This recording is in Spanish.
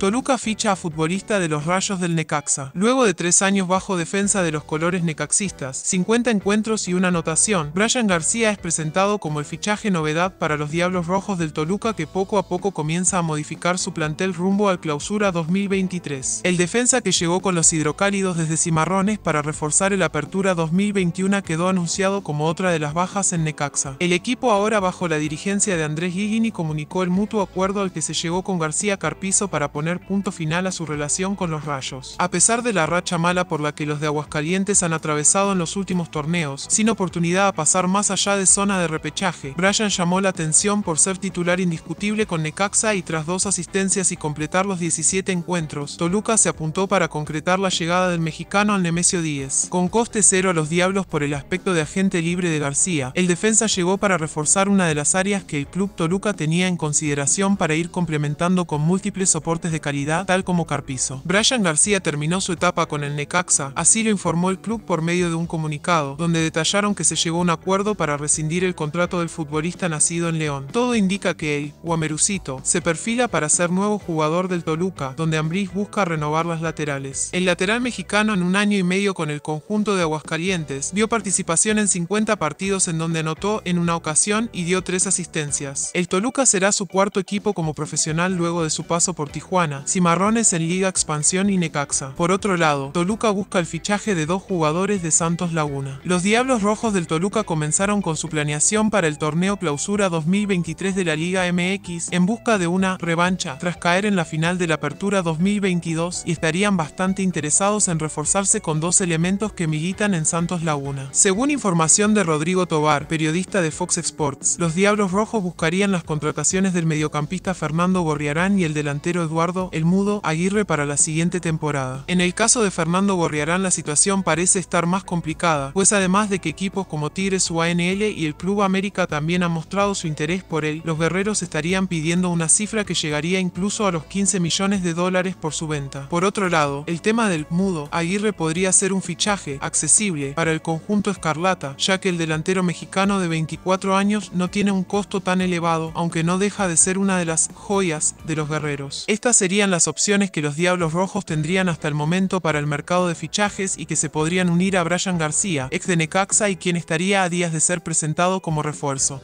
Toluca ficha a futbolista de los Rayos del Necaxa. Luego de tres años bajo defensa de los colores necaxistas, 50 encuentros y una anotación, Brian García es presentado como el fichaje novedad para los Diablos Rojos del Toluca que poco a poco comienza a modificar su plantel rumbo al clausura 2023. El defensa que llegó con los hidrocálidos desde Cimarrones para reforzar el apertura 2021 quedó anunciado como otra de las bajas en Necaxa. El equipo ahora bajo la dirigencia de Andrés Gigini, comunicó el mutuo acuerdo al que se llegó con García Carpizo para poner punto final a su relación con los Rayos. A pesar de la racha mala por la que los de Aguascalientes han atravesado en los últimos torneos, sin oportunidad a pasar más allá de zona de repechaje, Bryan llamó la atención por ser titular indiscutible con Necaxa y tras dos asistencias y completar los 17 encuentros, Toluca se apuntó para concretar la llegada del mexicano al Nemesio Díez. Con coste cero a los Diablos por el aspecto de agente libre de García, el defensa llegó para reforzar una de las áreas que el club Toluca tenía en consideración para ir complementando con múltiples soportes de calidad, tal como Carpizo. Brian García terminó su etapa con el Necaxa, así lo informó el club por medio de un comunicado, donde detallaron que se llegó a un acuerdo para rescindir el contrato del futbolista nacido en León. Todo indica que el Guamerucito se perfila para ser nuevo jugador del Toluca, donde Ambriz busca renovar las laterales. El lateral mexicano en un año y medio con el conjunto de Aguascalientes dio participación en 50 partidos en donde anotó en una ocasión y dio tres asistencias. El Toluca será su cuarto equipo como profesional luego de su paso por Tijuana Cimarrones en Liga Expansión y Necaxa. Por otro lado, Toluca busca el fichaje de dos jugadores de Santos Laguna. Los Diablos Rojos del Toluca comenzaron con su planeación para el torneo clausura 2023 de la Liga MX en busca de una revancha tras caer en la final de la apertura 2022 y estarían bastante interesados en reforzarse con dos elementos que militan en Santos Laguna. Según información de Rodrigo Tobar, periodista de Fox Sports, los Diablos Rojos buscarían las contrataciones del mediocampista Fernando Gorriarán y el delantero Eduardo el mudo, Aguirre para la siguiente temporada. En el caso de Fernando Gorriarán la situación parece estar más complicada, pues además de que equipos como Tigres UANL y el Club América también han mostrado su interés por él, los guerreros estarían pidiendo una cifra que llegaría incluso a los 15 millones de dólares por su venta. Por otro lado, el tema del mudo, Aguirre podría ser un fichaje accesible para el conjunto escarlata, ya que el delantero mexicano de 24 años no tiene un costo tan elevado, aunque no deja de ser una de las joyas de los guerreros. Esta sería serían las opciones que los Diablos Rojos tendrían hasta el momento para el mercado de fichajes y que se podrían unir a Brian García, ex de Necaxa y quien estaría a días de ser presentado como refuerzo.